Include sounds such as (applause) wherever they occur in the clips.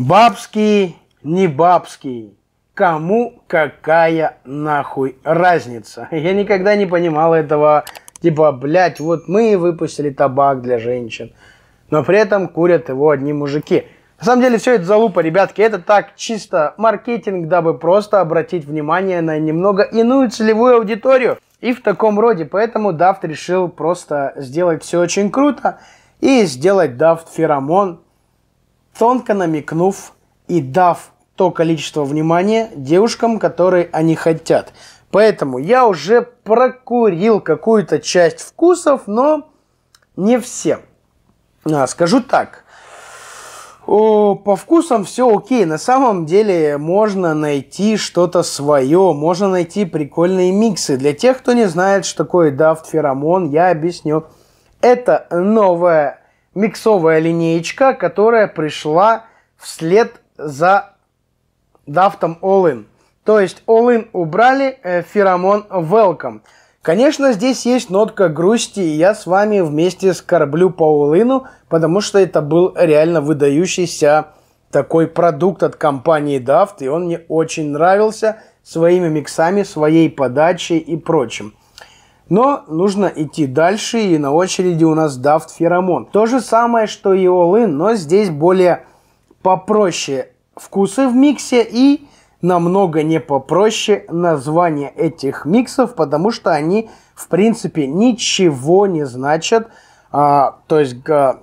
Бабский, не бабский. Кому какая нахуй разница? (laughs) Я никогда не понимал этого. Типа, блядь, вот мы выпустили табак для женщин. Но при этом курят его одни мужики. На самом деле все это залупа, ребятки. Это так чисто маркетинг, дабы просто обратить внимание на немного иную целевую аудиторию. И в таком роде. Поэтому Дафт решил просто сделать все очень круто. И сделать Дафт феромон тонко намекнув и дав то количество внимания девушкам, которые они хотят. Поэтому я уже прокурил какую-то часть вкусов, но не все. А, скажу так, о, по вкусам все окей. На самом деле можно найти что-то свое, можно найти прикольные миксы. Для тех, кто не знает, что такое дафт феромон, я объясню. Это новая миксовая линеечка, которая пришла вслед за дафтом All In. То есть All In убрали, э, феромон Welcome. Конечно, здесь есть нотка грусти, и я с вами вместе скорблю по All In, потому что это был реально выдающийся такой продукт от компании Daft, и он мне очень нравился своими миксами, своей подачей и прочим. Но нужно идти дальше, и на очереди у нас Дафт Феромон. То же самое, что и Олын, но здесь более попроще вкусы в миксе и намного не попроще название этих миксов, потому что они, в принципе, ничего не значат. А, то есть, а,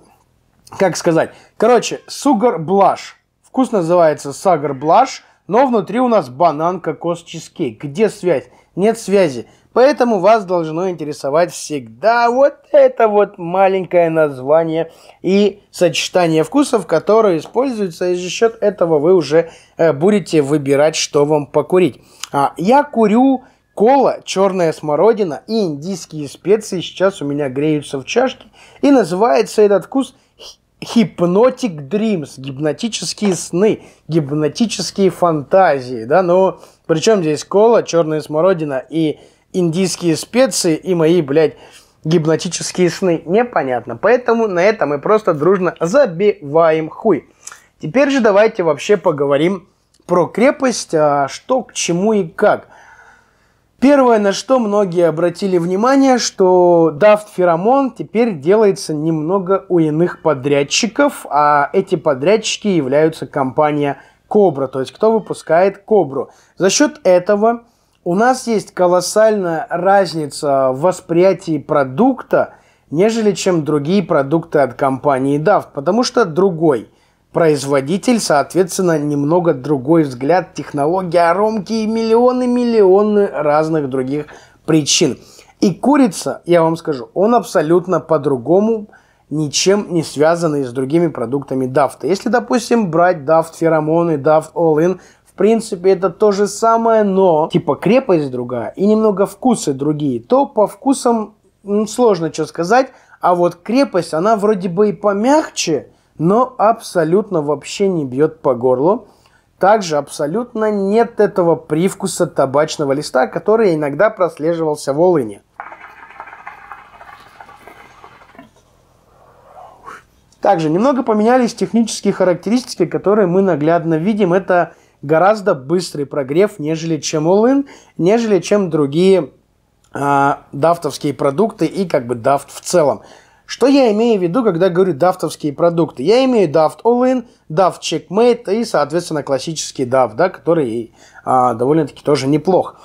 как сказать? Короче, Sugar Blush. Вкус называется Sugar Blush, но внутри у нас банан кокос чизкейк. Где связь? нет связи. Поэтому вас должно интересовать всегда вот это вот маленькое название и сочетание вкусов, которое используется и за счет этого вы уже э, будете выбирать, что вам покурить. А, я курю кола, черная смородина и индийские специи сейчас у меня греются в чашке. И называется этот вкус Hypnotic Dreams, гипнотические сны, гипнотические фантазии, да, но причем здесь кола, черная смородина и индийские специи и мои, блядь, гипнотические сны. Непонятно. Поэтому на это мы просто дружно забиваем хуй. Теперь же давайте вообще поговорим про крепость, а что к чему и как. Первое, на что многие обратили внимание, что дафт феромон теперь делается немного у иных подрядчиков, а эти подрядчики являются компания Кобра, то есть кто выпускает Кобру. За счет этого у нас есть колоссальная разница в восприятии продукта, нежели чем другие продукты от компании DAF, потому что другой производитель, соответственно, немного другой взгляд, технология аромки и миллионы-миллионы разных других причин. И курица, я вам скажу, он абсолютно по-другому ничем не связанные с другими продуктами дафта. Если, допустим, брать дафт феромоны, дафт all-in, в принципе, это то же самое, но типа крепость другая и немного вкусы другие, то по вкусам ну, сложно что сказать, а вот крепость, она вроде бы и помягче, но абсолютно вообще не бьет по горлу. Также абсолютно нет этого привкуса табачного листа, который иногда прослеживался в Олыне. Также немного поменялись технические характеристики, которые мы наглядно видим. Это гораздо быстрый прогрев, нежели чем all нежели чем другие а, дафтовские продукты и как бы дафт в целом. Что я имею в виду, когда говорю дафтовские продукты? Я имею дафт all-in, дафт checkmate и, соответственно, классический дафт, да, который э, довольно-таки тоже неплох.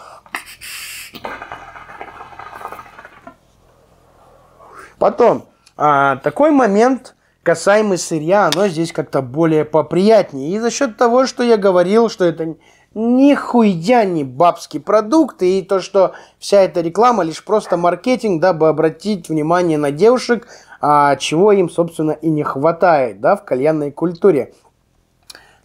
Потом, а, такой момент касаемо сырья, оно здесь как-то более поприятнее. И за счет того, что я говорил, что это нихуя не бабский продукт, и то, что вся эта реклама лишь просто маркетинг, дабы обратить внимание на девушек, а чего им, собственно, и не хватает да, в кальянной культуре,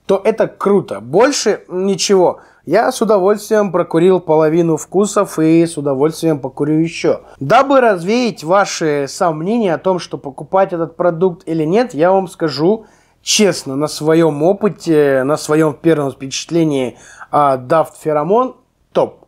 то это круто. Больше ничего. Я с удовольствием прокурил половину вкусов и с удовольствием покурю еще. Дабы развеять ваши сомнения о том, что покупать этот продукт или нет, я вам скажу честно, на своем опыте, на своем первом впечатлении а, Daft Pheromone топ.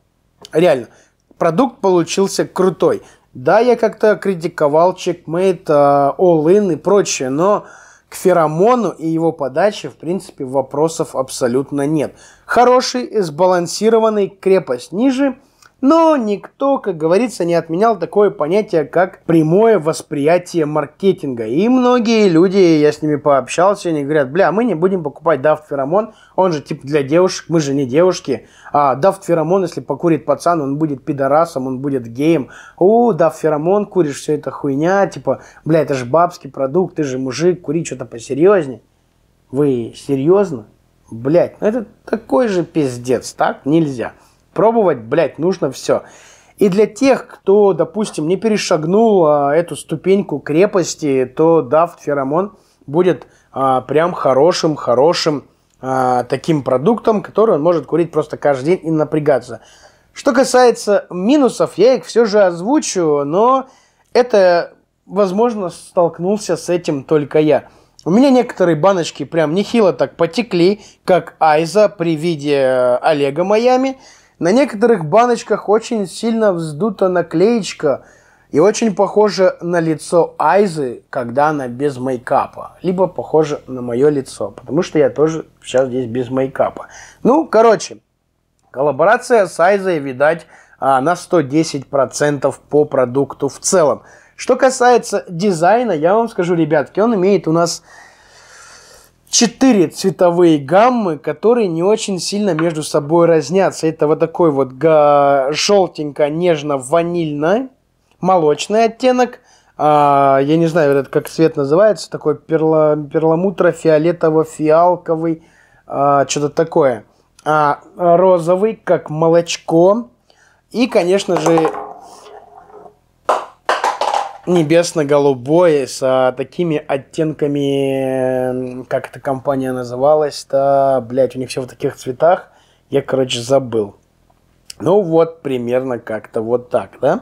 Реально, продукт получился крутой. Да, я как-то критиковал Checkmate, а, All In и прочее, но к феромону и его подаче, в принципе, вопросов абсолютно нет. Хороший, сбалансированный, крепость ниже – но никто, как говорится, не отменял такое понятие, как прямое восприятие маркетинга. И многие люди, я с ними пообщался, они говорят, бля, мы не будем покупать дафтферомон, он же типа для девушек, мы же не девушки. А дафтферомон, если покурит пацан, он будет пидорасом, он будет геем. О, дафтферомон, куришь, все это хуйня, типа, бля, это же бабский продукт, ты же мужик, кури что-то посерьезнее. Вы серьезно? Блять, ну это такой же пиздец, так нельзя пробовать, блядь, нужно все. И для тех, кто, допустим, не перешагнул а, эту ступеньку крепости, то дафт феромон будет а, прям хорошим, хорошим а, таким продуктом, который он может курить просто каждый день и напрягаться. Что касается минусов, я их все же озвучу, но это, возможно, столкнулся с этим только я. У меня некоторые баночки прям нехило так потекли, как Айза при виде э, Олега Майами – на некоторых баночках очень сильно вздута наклеечка и очень похоже на лицо Айзы, когда она без мейкапа. Либо похоже на мое лицо, потому что я тоже сейчас здесь без мейкапа. Ну, короче, коллаборация с Айзой, видать, а, на 110% по продукту в целом. Что касается дизайна, я вам скажу, ребятки, он имеет у нас четыре цветовые гаммы, которые не очень сильно между собой разнятся. Это вот такой вот желтенько, нежно ванильно молочный оттенок. А, я не знаю, этот как цвет называется, такой перла, перламутро, фиолетово-фиалковый, а, что-то такое. А розовый, как молочко. И, конечно же, небесно-голубой с а, такими оттенками, как эта компания называлась-то, блять, у них все в таких цветах, я, короче, забыл. Ну вот, примерно как-то вот так, да?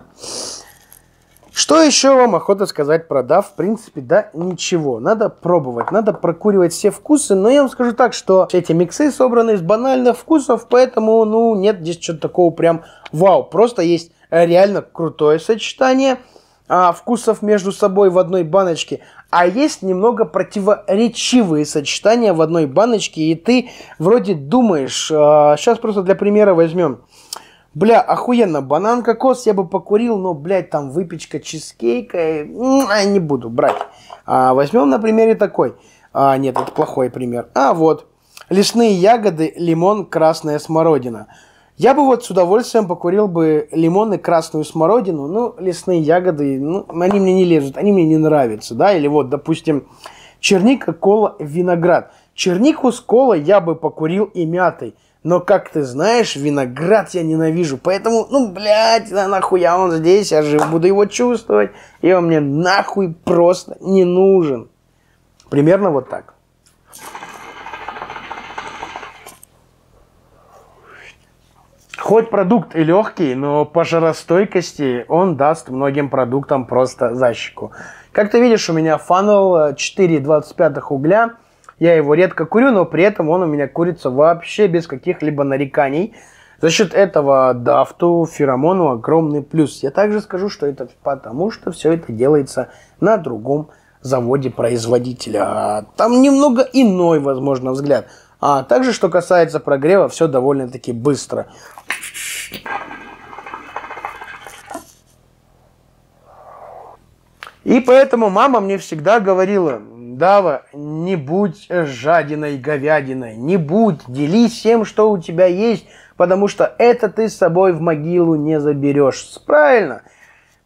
Что еще вам охота сказать про DAF? В принципе, да, ничего. Надо пробовать, надо прокуривать все вкусы. Но я вам скажу так, что все эти миксы собраны из банальных вкусов, поэтому, ну, нет здесь чего то такого прям вау. Просто есть э, реально крутое сочетание – а, вкусов между собой в одной баночке, а есть немного противоречивые сочетания в одной баночке, и ты вроде думаешь, а, сейчас просто для примера возьмем, бля, охуенно, банан, кокос я бы покурил, но, блядь, там выпечка чизкейка, и, а, не буду брать. А, возьмем на примере такой, а, нет, это плохой пример, а вот, лесные ягоды, лимон, красная смородина – я бы вот с удовольствием покурил бы лимон и красную смородину, ну, лесные ягоды, ну, они мне не лезут, они мне не нравятся, да, или вот, допустим, черника, кола, виноград. Чернику с колой я бы покурил и мятой, но, как ты знаешь, виноград я ненавижу, поэтому, ну, блядь, да нахуя он здесь, я же буду его чувствовать, и он мне нахуй просто не нужен. Примерно вот так. Хоть продукт и легкий, но по жаростойкости он даст многим продуктам просто защику. Как ты видишь, у меня фанел 4,25 угля. Я его редко курю, но при этом он у меня курится вообще без каких-либо нареканий. За счет этого дафту, феромону огромный плюс. Я также скажу, что это потому, что все это делается на другом заводе производителя. Там немного иной, возможно, взгляд. А также, что касается прогрева, все довольно-таки быстро. И поэтому мама мне всегда говорила, Дава, не будь жадиной говядиной, не будь, делись тем, что у тебя есть, потому что это ты с собой в могилу не заберешь. Правильно?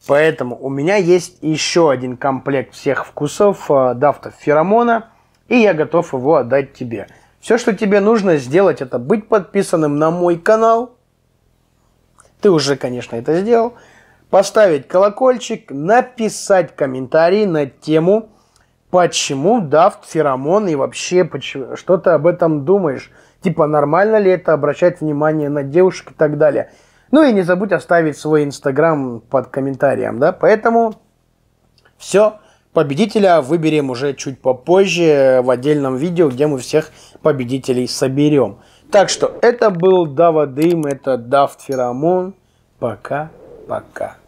Поэтому у меня есть еще один комплект всех вкусов э, Дафта Феромона, и я готов его отдать тебе. Все, что тебе нужно сделать, это быть подписанным на мой канал. Ты уже, конечно, это сделал. Поставить колокольчик, написать комментарий на тему, почему дафт феромон и вообще почему, что ты об этом думаешь. Типа, нормально ли это обращать внимание на девушек и так далее. Ну и не забудь оставить свой инстаграм под комментарием, да. Поэтому все. Победителя выберем уже чуть попозже в отдельном видео, где мы всех победителей соберем. Так что это был Дава Дым, это Дафт Феромон. Пока-пока.